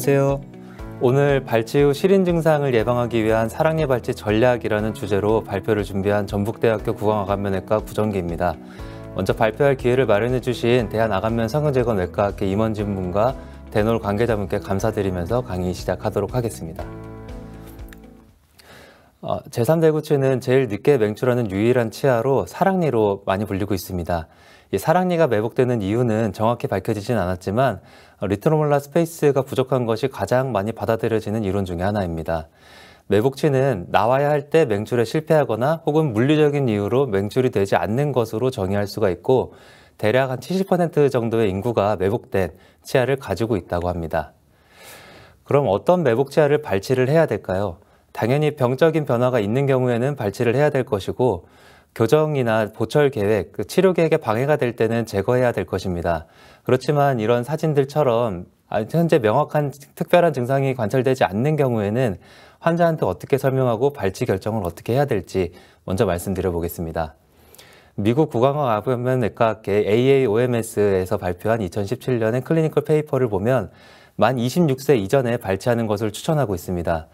안녕하세요. 오늘 발치 후 시린 증상을 예방하기 위한 사랑니 발치 전략이라는 주제로 발표를 준비한 전북대학교 구강아간면외과 구정기입니다. 먼저 발표할 기회를 마련해 주신 대한아간면 성형외과학회 임원진 분과 대놀 관계자분께 감사드리면서 강의 시작하도록 하겠습니다. 어, 제3대구치는 제일 늦게 맹출하는 유일한 치아로 사랑니로 많이 불리고 있습니다. 이 사랑니가 매복되는 이유는 정확히 밝혀지진 않았지만 어, 리트로몰라 스페이스가 부족한 것이 가장 많이 받아들여지는 이론 중의 하나입니다. 매복치는 나와야 할 때 맹출에 실패하거나 혹은 물리적인 이유로 맹출이 되지 않는 것으로 정의할 수가 있고 대략 한 70% 정도의 인구가 매복된 치아를 가지고 있다고 합니다. 그럼 어떤 매복 치아를 발치를 해야 될까요? 당연히 병적인 변화가 있는 경우에는 발치를 해야 될 것이고 교정이나 보철 계획, 그 치료 계획에 방해가 될 때는 제거해야 될 것입니다. 그렇지만 이런 사진들처럼 아, 현재 명확한 특별한 증상이 관찰되지 않는 경우에는 환자한테 어떻게 설명하고 발치 결정을 어떻게 해야 될지 먼저 말씀드려 보겠습니다. 미국 구강암외면외과학회 AAOMS에서 발표한 2017년의 클리니컬 페이퍼를 보면 만 26세 이전에 발치하는 것을 추천하고 있습니다.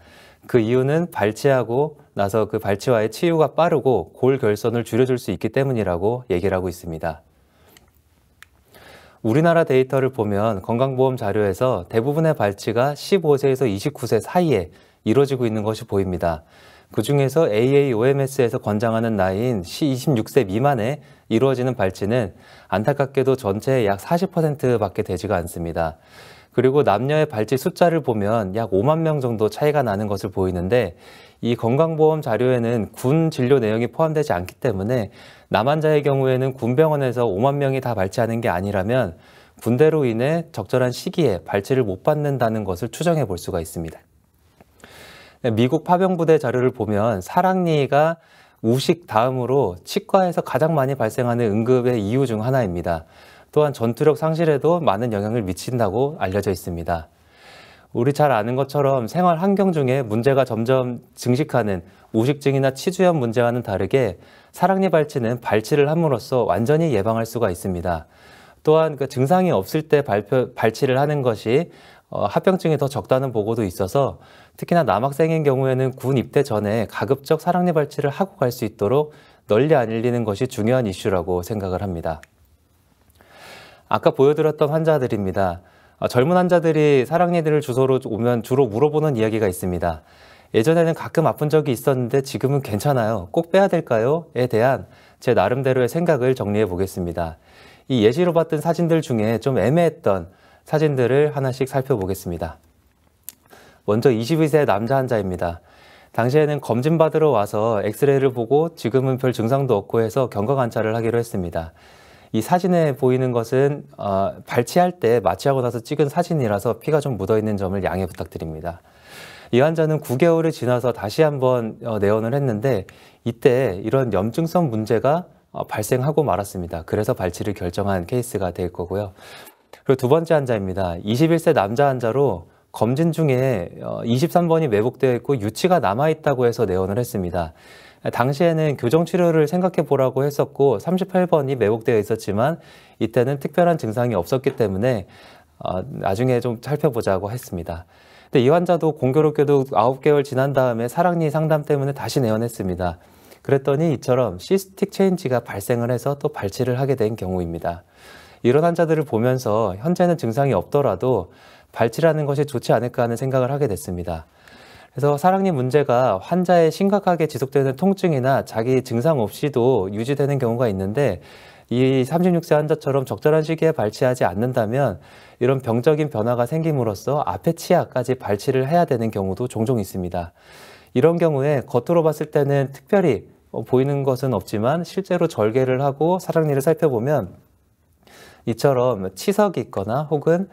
그 이유는 발치하고 나서 그 발치와의 치유가 빠르고 골결선을 줄여줄 수 있기 때문이라고 얘기를 하고 있습니다. 우리나라 데이터를 보면 건강보험 자료에서 대부분의 발치가 15세에서 29세 사이에 이루어지고 있는 것이 보입니다. 그 중에서 AAOMS에서 권장하는 나이인 26세 미만에 이루어지는 발치는 안타깝게도 전체의 약40% 밖에 되지가 않습니다. 그리고 남녀의 발직 숫자를 보면 약 5만 명 정도 차이가 나는 것을 보이는데 이 건강보험 자료에는 군 진료 내용이 포함되지 않기 때문에 남환자의 경우에는 군병원에서 5만 명이 다 발치하는 게 아니라면 군대로 인해 적절한 시기에 발치를 못 받는다는 것을 추정해 볼 수가 있습니다. 네, 미국 파병부대 자료를 보면 사랑니가 우식 다음으로 치과에서 가장 많이 발생하는 응급의 이유 중 하나입니다. 또한 전투력 상실에도 많은 영향을 미친다고 알려져 있습니다. 우리 잘 아는 것처럼 생활 환경 중에 문제가 점점 증식하는 우식증이나 치주염 문제와는 다르게 사랑니 발치는 발치를 함으로써 완전히 예방할 수가 있습니다. 또한 그 증상이 없을 때 발표, 발치를 하는 것이 어, 합병증이 더 적다는 보고도 있어서 특히나 남학생인 경우에는 군 입대 전에 가급적 사랑니 발치를 하고 갈 수 있도록 널리 알리는 것이 중요한 이슈라고 생각을 합니다. 아까 보여드렸던 환자들입니다. 어, 젊은 환자들이 사랑니들을 주소로 오면 주로 물어보는 이야기가 있습니다. 예전에는 가끔 아픈 적이 있었는데 지금은 괜찮아요. 꼭 빼야 될까요? 에 대한 제 나름대로의 생각을 정리해 보겠습니다. 이 예시로 봤던 사진들 중에 좀 애매했던 사진들을 하나씩 살펴보겠습니다. 먼저 22세 남자 환자입니다. 당시에는 검진 받으러 와서 엑스레이를 보고 지금은 별 증상도 없고 해서 경과 관찰을 하기로 했습니다. 이 사진에 보이는 것은 어, 발치할 때 마취하고 나서 찍은 사진이라서 피가 좀 묻어있는 점을 양해 부탁드립니다. 이 환자는 9개월이 지나서 다시 한번 어, 내원을 했는데 이때 이런 염증성 문제가 어, 발생하고 말았습니다. 그래서 발치를 결정한 케이스가 될 거고요. 그리고 두 번째 환자입니다. 21세 남자 환자로 검진 중에 23번이 어, 왜곡되어 있고 유치가 남아 있다고 해서 내원을 했습니다. 당시에는 교정 치료를 생각해 보라고 했었고 38번이 왜곡되어 있었지만 이때는 특별한 증상이 없었기 때문에 어, 나중에 좀 살펴보자고 했습니다. 근데 이 환자도 공교롭게도 9개월 지난 다음에 사랑니 상담 때문에 다시 내원했습니다. 그랬더니 이처럼 시스틱 체인지가 발생을 해서 또 발치를 하게 된 경우입니다. 이런 환자들을 보면서 현재는 증상이 없더라도 발치라는 것이 좋지 않을까 하는 생각을 하게 됐습니다. 그래서 사랑니 문제가 환자의 심각하게 지속되는 통증이나 자기 증상 없이도 유지되는 경우가 있는데 이 36세 환자처럼 적절한 시기에 발치하지 않는다면 이런 병적인 변화가 생김으로써 앞에 치아까지 발치를 해야 되는 경우도 종종 있습니다. 이런 경우에 겉으로 봤을 때는 특별히 보이는 것은 없지만 실제로 절개를 하고 사랑니를 살펴보면 이처럼 치석이 있거나 혹은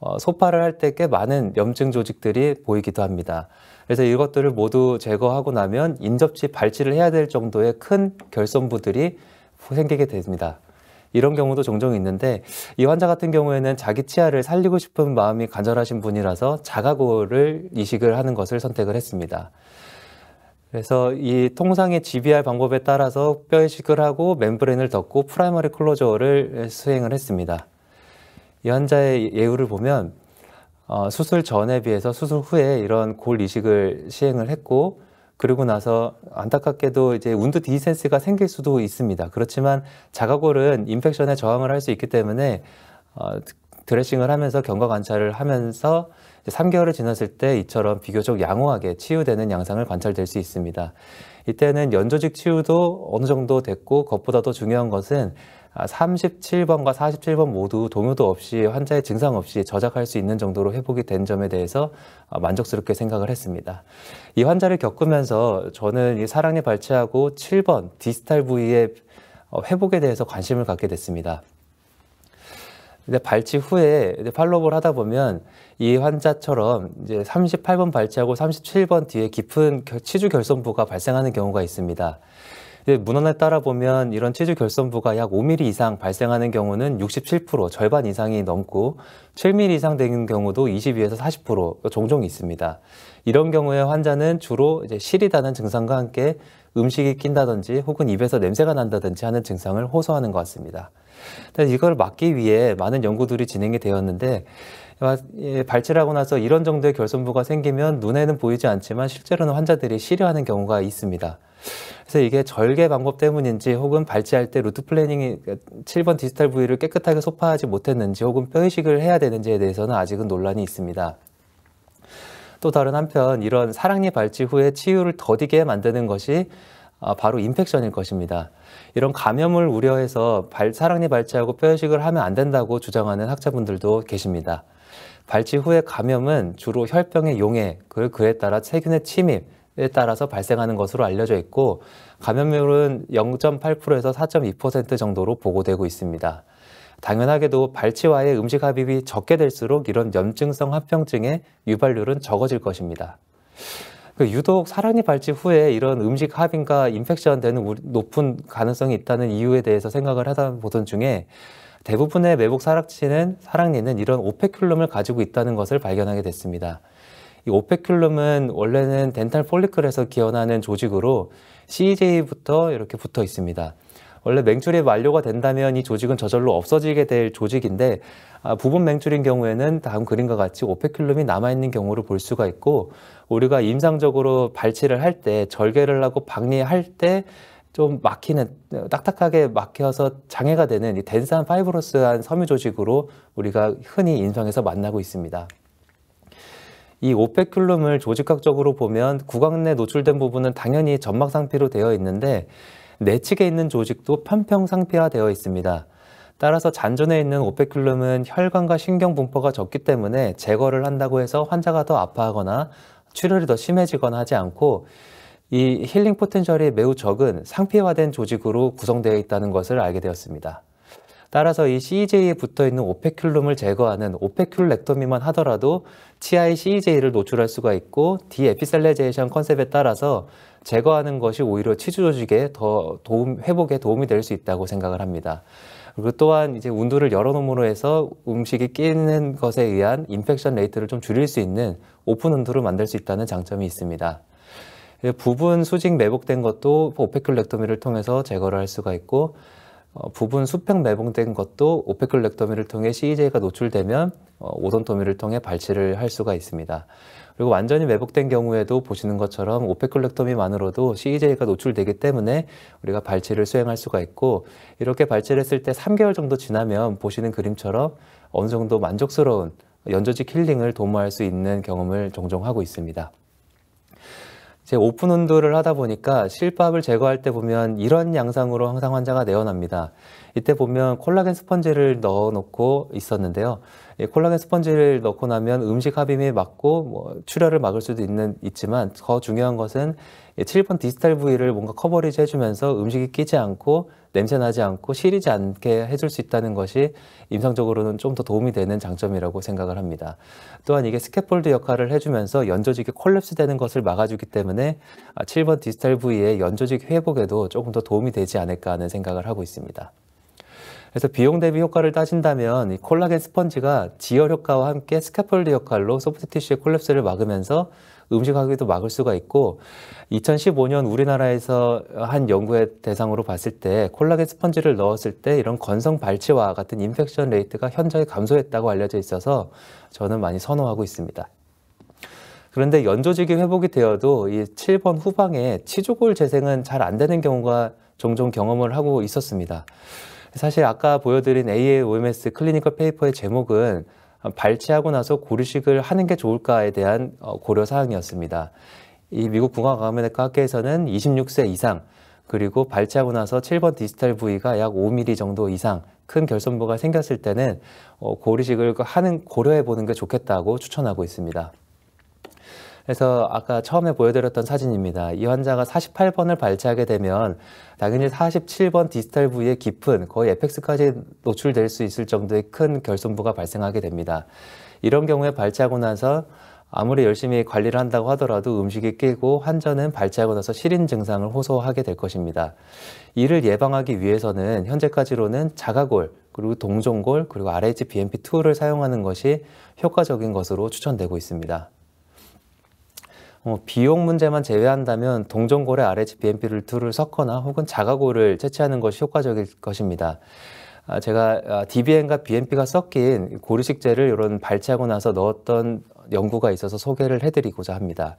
어, 소파를 할 때 꽤 많은 염증 조직들이 보이기도 합니다. 그래서 이것들을 모두 제거하고 나면 인접치 발치를 해야 될 정도의 큰 결손부들이 생기게 됩니다. 이런 경우도 종종 있는데 이 환자 같은 경우에는 자기 치아를 살리고 싶은 마음이 간절하신 분이라서 자가고를 이식을 하는 것을 선택을 했습니다. 그래서 이 통상의 GBR 방법에 따라서 뼈 이식을 하고 멤브레인을 덮고 프라이머리 클로저를 수행을 했습니다. 이 환자의 예후를 보면 어, 수술 전에 비해서 수술 후에 이런 골 이식을 시행을 했고 그리고 나서 안타깝게도 이제 운두 디센스가 생길 수도 있습니다. 그렇지만 자가골은 인펙션에 저항을 할 수 있기 때문에 어, 드레싱을 하면서 경과 관찰을 하면서 3개월을 지났을 때 이처럼 비교적 양호하게 치유되는 양상을 관찰될 수 있습니다. 이때는 연조직 치유도 어느 정도 됐고 그것보다도 중요한 것은 37번과 아, 47번 모두 동요도 없이 환자의 증상 없이 저작할 수 있는 정도로 회복이 된 점에 대해서 어, 만족스럽게 생각을 했습니다. 이 환자를 겪으면서 저는 이 사랑니 발치하고 7번 디지털 부위의 어, 회복에 대해서 관심을 갖게 됐습니다. 근데 발치 후에 이제 팔로우를 하다 보면 이 환자처럼 이제 38번 발치하고 37번 뒤에 깊은 치주 결손부가 발생하는 경우가 있습니다. 그 문헌에 따라보면 이런 체질결손부가약 5mm 이상 발생하는 경우는 67% 절반 이상이 넘고 7mm 이상 되는 경우도 22에서 40% 종종 있습니다. 이런 경우에 환자는 주로 이제 시리다는 증상과 함께 음식이 낀다든지 혹은 입에서 냄새가 난다든지 하는 증상을 호소하는 것 같습니다. 이걸 막기 위해 많은 연구들이 진행이 되었는데 예, 발치하고 나서 이런 정도의 결손부가 생기면 눈에는 보이지 않지만 실제로는 환자들이 시려하는 경우가 있습니다. 그래서 이게 절개 방법 때문인지 혹은 발치할 때 루트 플래닝이 7번 디지털 부위를 깨끗하게 소파하지 못했는지 혹은 뼈의식을 해야 되는지에 대해서는 아직은 논란이 있습니다. 또 다른 한편 이런 사랑니 발치 후에 치유를 더디게 만드는 것이 아, 바로 인펙션일 것입니다. 이런 감염을 우려해서 발, 사랑니 발치하고 뼈이식을 하면 안 된다고 주장하는 학자분들도 계십니다. 발치 후의 감염은 주로 혈병의 용해, 그에 따라 세균의 침입, 에 따라서 발생하는 것으로 알려져 있고 감염률은 0.8%에서 4.2% 정도로 보고되고 있습니다. 당연하게도 발치와의 음식 합입이 적게 될수록 이런 염증성 합병증의 유발률은 적어질 것입니다. 그 유독 사랑니 발치 후에 이런 음식 합인과 인펙션 되는 높은 가능성이 있다는 이유에 대해서 생각을 하다 보던 중에 대부분의 매복 사락치는 사랑니는 이런 오페큘럼을 가지고 있다는 것을 발견하게 됐습니다. 이 오페큘럼은 원래는 덴탈 폴리클에서 기원하는 조직으로 CJ부터 이렇게 붙어 있습니다. 원래 맹출이 완료가 된다면 이 조직은 저절로 없어지게 될 조직인데 아, 부분 맹출인 경우에는 다음 그림과 같이 오페큘럼이 남아있는 경우를 볼 수가 있고 우리가 임상적으로 발치를 할 때 절개를 하고 박리할 때 좀 막히는 딱딱하게 막혀서 장애가 되는 이덴스 파이브로스한 섬유 조직으로 우리가 흔히 임상에서 만나고 있습니다. 이오페 큘룸을 조직학적으로 보면 구강 내 노출된 부분은 당연히 점막 상피로 되어 있는데 내측에 있는 조직도 편평 상피화되어 있습니다. 따라서 잔존에 있는 오페큘룸은 혈관과 신경 분포가 적기 때문에 제거를 한다고 해서 환자가 더 아파하거나 출혈이 더 심해지거나 하지 않고 이 힐링 포텐셜이 매우 적은 상피화된 조직으로 구성되어 있다는 것을 알게 되었습니다. 따라서 이 CEJ에 붙어 있는 오페큘룸을 제거하는 오페큘렉토미만 하더라도 치아의 CEJ를 노출할 수가 있고 디에피셀레제이션 컨셉에 따라서 제거하는 것이 오히려 치주 조직에 더 도움, 회복에 도움이 될 수 있다고 생각을 합니다. 그리고 또한 이제 운도를 열어놓음으로 해서 음식이 끼는 것에 의한 인펙션 레이트를 좀 줄일 수 있는 오픈 운도를 만들 수 있다는 장점이 있습니다. 부분 수직 매복된 것도 오페큘렉토미를 통해서 제거를 할 수가 있고 어, 부분 수평 매봉된 것도 오페클렉토미를 통해 CEJ가 노출되면 어, 오돈토미를 통해 발치를 할 수가 있습니다. 그리고 완전히 매복된 경우에도 보시는 것처럼 오페클렉토미만으로도 CEJ가 노출되기 때문에 우리가 발치를 수행할 수가 있고 이렇게 발치를 했을 때 3개월 정도 지나면 보시는 그림처럼 어느 정도 만족스러운 연조직 힐링을 도모할 수 있는 경험을 종종 하고 있습니다. 제 오픈 온도를 하다 보니까 실밥을 제거할 때 보면 이런 양상으로 항상 환자가 내어납니다. 이때 보면 콜라겐 스펀지를 넣어 놓고 있었는데요. 예, 콜라겐 스펀지를 넣고 나면 음식 합임이 막고 뭐 출혈을 막을 수도 있는 있지만 더 중요한 것은 7번 디지털 부위를 뭔가 커버리지 해주면서 음식이 끼지 않고 냄새 나지 않고 시리지 않게 해줄 수 있다는 것이 임상적으로는 좀 더 도움이 되는 장점이라고 생각을 합니다. 또한 이게 스캐폴드 역할을 해주면서 연조직이 콜랩스되는 것을 막아주기 때문에 7번 아, 디지털 부위의 연조직 회복에도 조금 더 도움이 되지 않을까 하는 생각을 하고 있습니다. 그래서 비용 대비 효과를 따진다면 콜라겐 스펀지가 지혈 효과와 함께 스캐폴드 역할로 소프트 티슈의 콜랩스를 막으면서 음식하기도 막을 수가 있고 2015년 우리나라에서 한 연구의 대상으로 봤을 때 콜라겐 스펀지를 넣었을 때 이런 건성 발치와 같은 인펙션 레이트가 현저히 감소했다고 알려져 있어서 저는 많이 선호하고 있습니다. 그런데 연조직이 회복이 되어도 이 7번 후방에 치조골 재생은 잘 안 되는 경우가 종종 경험을 하고 있었습니다. 사실 아까 보여드린 AAOMS 클리니컬 페이퍼의 제목은 발치하고 나서 고류식을 하는 게 좋을까에 대한 어, 고려 사항이었습니다. 이 미국 국가과 학회에서는 26세 이상 그리고 발치하고 나서 7번 디지털 부위가 약 5mm 정도 이상 큰 결손부가 생겼을 때는 어, 고류식을 하는 고려해 보는 게 좋겠다고 추천하고 있습니다. 그래서 아까 처음에 보여드렸던 사진입니다. 이 환자가 48번을 발치하게 되면 당연히 47번 디지털 부위에 깊은 거의 에펙스까지 노출될 수 있을 정도의 큰 결손부가 발생하게 됩니다. 이런 경우에 발치하고 나서 아무리 열심히 관리를 한다고 하더라도 음식이 깨고 환자는 발치하고 나서 시린 증상을 호소하게 될 것입니다. 이를 예방하기 위해서는 현재까지로는 자가골, 그리고 동종골, 그리고 RHBMP2를 사용하는 것이 효과적인 것으로 추천되고 있습니다. 어, 비용 문제만 제외한다면 동전고래 RHBMP를 둘을 섞거나 혹은 자가고를 채취하는 것이 효과적일 것입니다. 아, 제가 아, DBN과 BMP가 섞인 고류식재를 이런 발췌하고 나서 넣었던 연구가 있어서 소개를 해드리고자 합니다.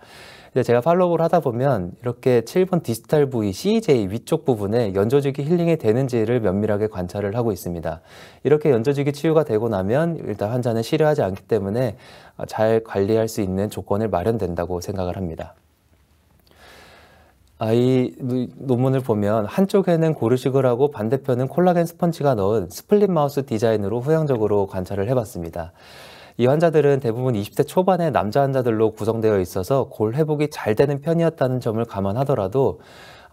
근데 제가 팔로우를 하다 보면 이렇게 7번 디지털 부위 CJ 위쪽 부분에 연조직이 힐링이 되는지를 면밀하게 관찰을 하고 있습니다. 이렇게 연조직이 치유가 되고 나면 일단 환자는 실려하지 않기 때문에 잘 관리할 수 있는 조건을 마련된다고 생각을 합니다. 아, 이 논문을 보면 한쪽에는 고르식을 하고 반대편은 콜라겐 스펀지가 넣은 스플릿 마우스 디자인으로 후향적으로 관찰을 해봤습니다. 이 환자들은 대부분 20대 초반의 남자 환자들로 구성되어 있어서 골 회복이 잘 되는 편이었다는 점을 감안하더라도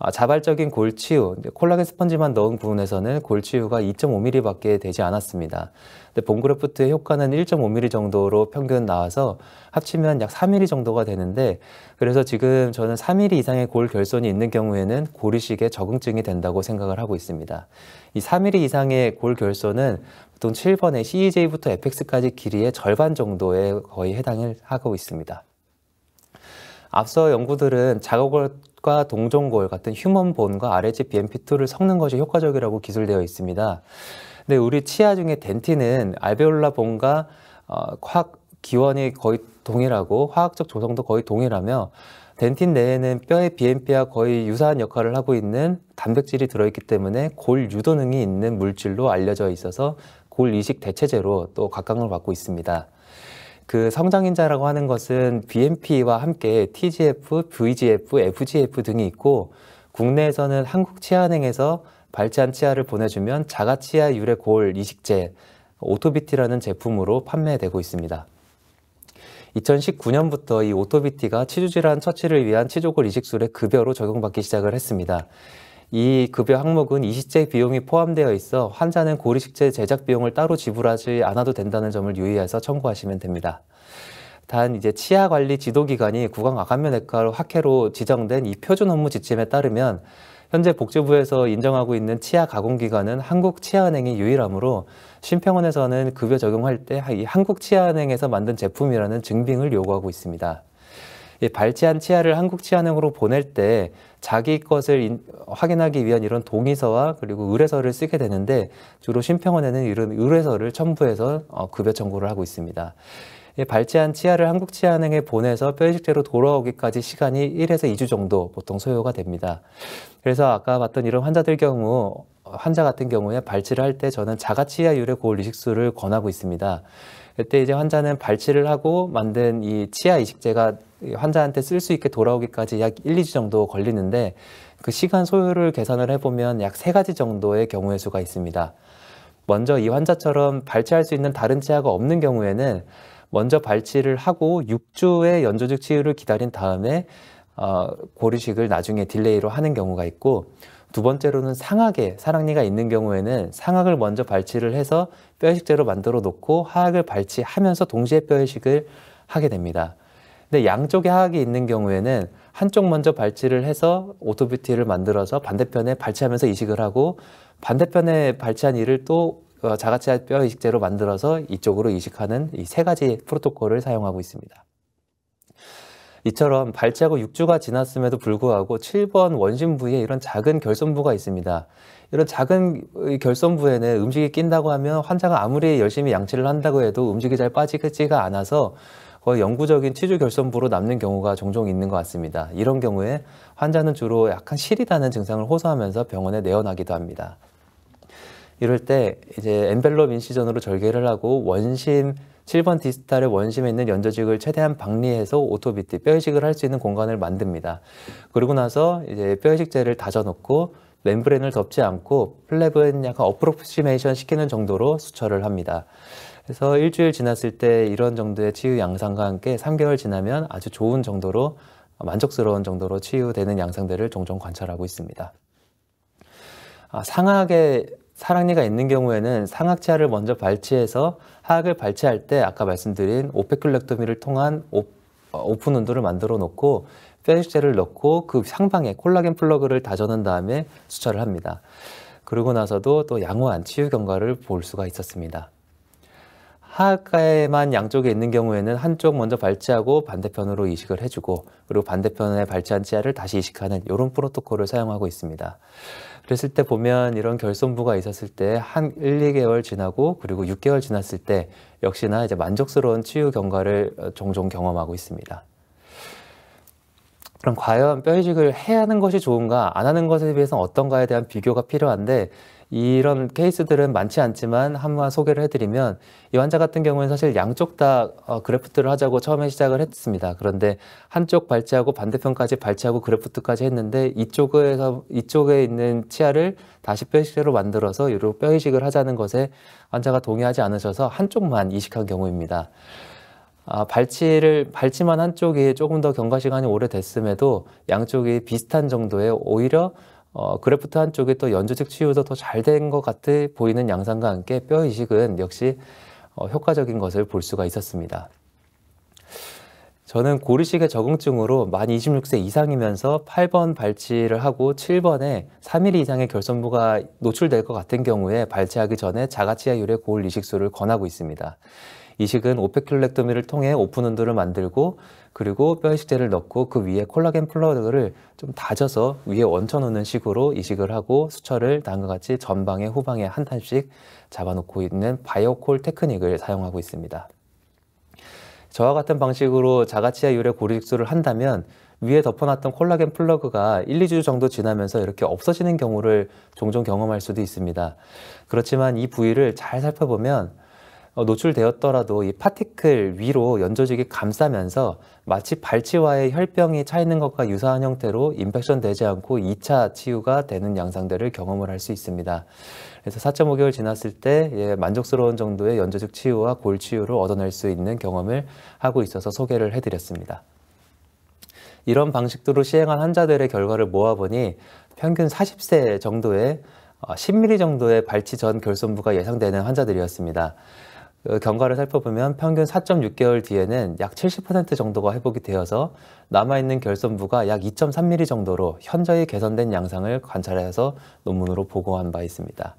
아, 자발적인 골치유, 콜라겐 스펀지만 넣은 부분에서는 골치유가 2.5mm밖에 되지 않았습니다. 근데 본그래프트의 효과는 1.5mm 정도로 평균 나와서 합치면 약 3mm 정도가 되는데 그래서 지금 저는 3mm 이상의 골 결손이 있는 경우에는 고리식에 적응증이 된다고 생각을 하고 있습니다. 이 3mm 이상의 골 결손은 보통 7번의 CEJ부터 FX까지 길이의 절반 정도에 거의 해당을 하고 있습니다. 앞서 연구들은 작업을 과 동종골 같은 휴먼본과 RHBMP2를 섞는 것이 효과적이라고 기술되어 있습니다. 근데 우리 치아 중에 덴틴은 알베올라 본과 어, 화학 기원이 거의 동일하고 화학적 조성도 거의 동일하며 덴틴 내에는 뼈의 BMP와 거의 유사한 역할을 하고 있는 단백질이 들어있기 때문에 골 유도능이 있는 물질로 알려져 있어서 골 이식 대체제로 또 각광을 받고 있습니다. 그 성장인자라고 하는 것은 BMP와 함께 TGF, VGF, FGF 등이 있고 국내에서는 한국치아은행에서 발치한 치아를 보내주면 자가치아 유래 골 이식제 오토비티라는 제품으로 판매되고 있습니다. 2019년부터 이 오토비티가 치주질환 처치를 위한 치조골 이식술의 급여로 적용받기 시작을 했습니다. 이 급여 항목은 이식제 비용이 포함되어 있어 환자는 고리식제 제작 비용을 따로 지불하지 않아도 된다는 점을 유의해서 청구하시면 됩니다. 단 이제 치아 관리 지도 기관이 구강 아간면외과로 학회로 지정된 이 표준 업무 지침에 따르면 현재 복지부에서 인정하고 있는 치아 가공 기관은 한국치아은행이 유일하므로 심평원에서는 급여 적용할 때 한국치아은행에서 만든 제품이라는 증빙을 요구하고 있습니다. 발치한 치아를 한국치아은행으로 보낼 때 자기 것을 인, 확인하기 위한 이런 동의서와 그리고 의뢰서를 쓰게 되는데 주로 심평원에는 이런 의뢰서를 첨부해서 어, 급여 청구를 하고 있습니다. 발치한 치아를 한국 치아은행에 보내서 뼈이식재로 돌아오기까지 시간이 1에서 2주 정도 보통 소요가 됩니다. 그래서 아까 봤던 이런 환자들 경우 환자 같은 경우에 발치를 할 때 저는 자가치아유래 고올 이식술을 권하고 있습니다. 그때 이제 환자는 발치를 하고 만든 이 치아 이식제가 환자한테 쓸 수 있게 돌아오기까지 약 1, 2주 정도 걸리는데 그 시간 소요를 계산을 해보면 약 세가지 정도의 경우의 수가 있습니다. 먼저 이 환자처럼 발치할 수 있는 다른 치아가 없는 경우에는 먼저 발치를 하고 6주의 연조직 치유를 기다린 다음에 어, 고리식을 나중에 딜레이로 하는 경우가 있고 두 번째로는 상악에 사랑니가 있는 경우에는 상악을 먼저 발치를 해서 뼈의식제로 만들어 놓고 하악을 발치하면서 동시에 뼈의식을 하게 됩니다. 근데 양쪽에 하악이 있는 경우에는 한쪽 먼저 발치를 해서 오토뷰티를 만들어서 반대편에 발치하면서 이식을 하고 반대편에 발치한 이를 또 어, 자가치 뼈의식제로 만들어서 이쪽으로 이식하는 이 세 가지 프로토콜을 사용하고 있습니다. 이처럼 발치하고 6주가 지났음에도 불구하고 7번 원심 부위에 이런 작은 결손부가 있습니다. 이런 작은 결손부에는 음식이 낀다고 하면 환자가 아무리 열심히 양치를 한다고 해도 음식이 잘 빠지지가 않아서 거의 영구적인 치주 결손부로 남는 경우가 종종 있는 것 같습니다. 이런 경우에 환자는 주로 약간 실이 나는 증상을 호소하면서 병원에 내원하기도 합니다. 이럴 때 이제 엔벨롭 인시전으로 절개를 하고 원심 7번 디지털의 원심에 있는 연저직을 최대한 방리해서 오토비트 뼈이식을 할 수 있는 공간을 만듭니다. 그리고 나서 이제 뼈이식제를 다져놓고 멤브레인을 덮지 않고 플랩은 약간 어프로시메이션 시키는 정도로 수처를 합니다. 그래서 일주일 지났을 때 이런 정도의 치유 양상과 함께 3개월 지나면 아주 좋은 정도로 만족스러운 정도로 치유되는 양상들을 종종 관찰하고 있습니다. 아, 상악의 사랑니가 있는 경우에는 상악치아를 먼저 발치해서 하악을 발치할 때 아까 말씀드린 오페큘렉토미를 통한 오, 어, 픈 온도를 만들어 놓고 페리스제를 넣고 그 상방에 콜라겐 플러그를 다져놓은 다음에 수처를 합니다. 그러고 나서도 또 양호한 치유 경과를 볼 수가 있었습니다. 하악가에만 양쪽에 있는 경우에는 한쪽 먼저 발치하고 반대편으로 이식을 해주고 그리고 반대편에 발치한 치아를 다시 이식하는 이런 프로토콜을 사용하고 있습니다. 그랬을 때 보면 이런 결손부가 있었을 때 한 1, 2개월 지나고 그리고 6개월 지났을 때 역시나 이제 만족스러운 치유 경과를 어, 종종 경험하고 있습니다. 그럼 과연 뼈 이식을 해야 하는 것이 좋은가 안 하는 것에 비해서 어떤가에 대한 비교가 필요한데 이런 케이스들은 많지 않지만 한번 소개를 해드리면 이 환자 같은 경우는 사실 양쪽 다 어, 그래프트를 하자고 처음에 시작을 했습니다. 그런데 한쪽 발치하고 반대편까지 발치하고 그래프트까지 했는데 이쪽에서 이쪽에 있는 치아를 다시 뼈이식으로 만들어서 이로 뼈이식을 하자는 것에 환자가 동의하지 않으셔서 한쪽만 이식한 경우입니다. 아, 발치를 발치만 한쪽이 조금 더 경과 시간이 오래됐음에도 양쪽이 비슷한 정도의 오히려 어, 그래프트 한쪽에 또 연조직 치유도 더 잘 된 것 같아 보이는 양상과 함께 뼈 이식은 역시 어, 효과적인 것을 볼 수가 있었습니다. 저는 고리식의 적응증으로 만 26세 이상이면서 8번 발치를 하고 7번에 3 m 이상의 결손부가 노출될 것 같은 경우에 발치하기 전에 자가치아 유래 고울 이식술을 권하고 있습니다. 이식은 오페큘렉토미를 통해 오픈 온도를 만들고 그리고 뼈 이식제를 넣고 그 위에 콜라겐 플러그를 좀 다져서 위에 원쳐 놓는 식으로 이식을 하고 수철을 다음과 같이 전방에 후방에 한 탄씩 잡아놓고 있는 바이오콜 테크닉을 사용하고 있습니다. 저와 같은 방식으로 자가치아 유래 고리직수를 한다면 위에 덮어놨던 콜라겐 플러그가 1, 2주 정도 지나면서 이렇게 없어지는 경우를 종종 경험할 수도 있습니다. 그렇지만 이 부위를 잘 살펴보면 어, 노출되었더라도 이 파티클 위로 연조직이 감싸면서 마치 발치와의 혈병이 차있는 것과 유사한 형태로 인펙션 되지 않고 2차 치유가 되는 양상들을 경험을 할 수 있습니다. 그래서 4.5개월 지났을 때 예, 만족스러운 정도의 연조직 치유와 골 치유를 얻어낼 수 있는 경험을 하고 있어서 소개를 해드렸습니다. 이런 방식으로 시행한 환자들의 결과를 모아보니 평균 40세 정도의 10mm 어, 정도의 발치 전 결손부가 예상되는 환자들이었습니다. 어, 경과를 살펴보면 평균 4.6개월 뒤에는 약 70% 정도가 회복이 되어서 남아있는 결손부가 약 2.3mm 정도로 현저히 개선된 양상을 관찰해서 논문으로 보고한 바 있습니다.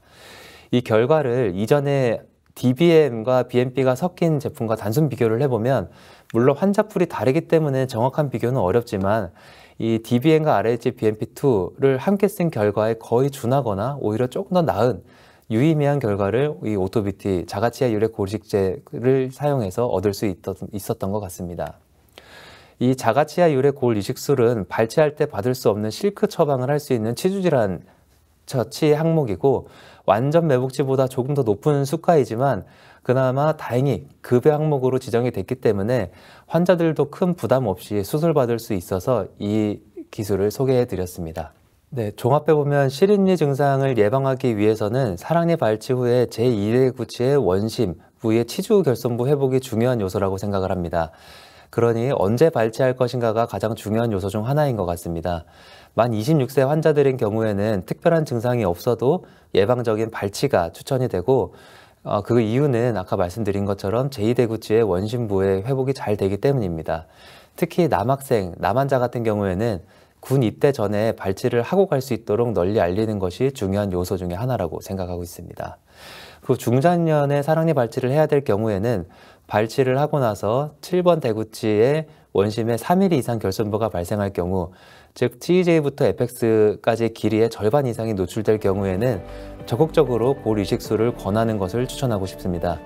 이 결과를 이전에 DBM과 BMP가 섞인 제품과 단순 비교를 해보면 물론 환자풀이 다르기 때문에 정확한 비교는 어렵지만 이 DBM과 r l BMP2를 함께 쓴 결과에 거의 준하거나 오히려 조금 더 나은 유의미한 결과를 이 오토비티 자가치아 유래 골식제를 사용해서 얻을 수있었던것 같습니다. 이 자가치아 유래 골 이식술은 발치할 때 받을 수 없는 실크 처방을 할 수 있는 치주질환 처치 항목이고 완전 매복지보다 조금 더 높은 수가이지만 그나마 다행히 급여 항목으로 지정이 됐기 때문에 환자들도 큰 부담 없이 수술받을 수 있어서 이 기술을 소개해 드렸습니다. 네, 종합해 보면 실인리 증상을 예방하기 위해서는 사랑니 발치 후에 제2의 구치의 원심, 부위의 치주 결손부 회복이 중요한 요소라고 생각을 합니다. 그러니 언제 발치할 것인가가 가장 중요한 요소 중 하나인 것 같습니다. 만 26세 환자들인 경우에는 특별한 증상이 없어도 예방적인 발치가 추천이 되고 어, 그 이유는 아까 말씀드린 것처럼 제2대구치의 원심부의 회복이 잘 되기 때문입니다. 특히 남학생, 남환자 같은 경우에는 군 입대 전에 발치를 하고 갈 수 있도록 널리 알리는 것이 중요한 요소 중의 하나라고 생각하고 있습니다. 그 중장년에 사랑니 발치를 해야 될 경우에는 발치를 하고 나서 7번 대구치에 원심에 3 m 이상 결손부가 발생할 경우 즉 TJ부터 f x 까지 길이의 절반 이상이 노출될 경우에는 적극적으로 볼 이식술을 권하는 것을 추천하고 싶습니다.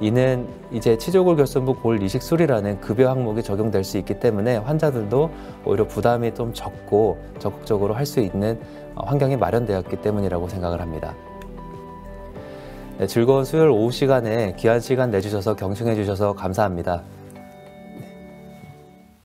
이는 이제 치조골 결손부 골 이식술이라는 급여 항목이 적용될 수 있기 때문에 환자들도 오히려 부담이 좀 적고 적극적으로 할 수 있는 어, 환경이 마련되었기 때문이라고 생각을 합니다. 네, 즐거운 수요일 오후 시간에 귀한 시간 내주셔서 경청해 주셔서 감사합니다.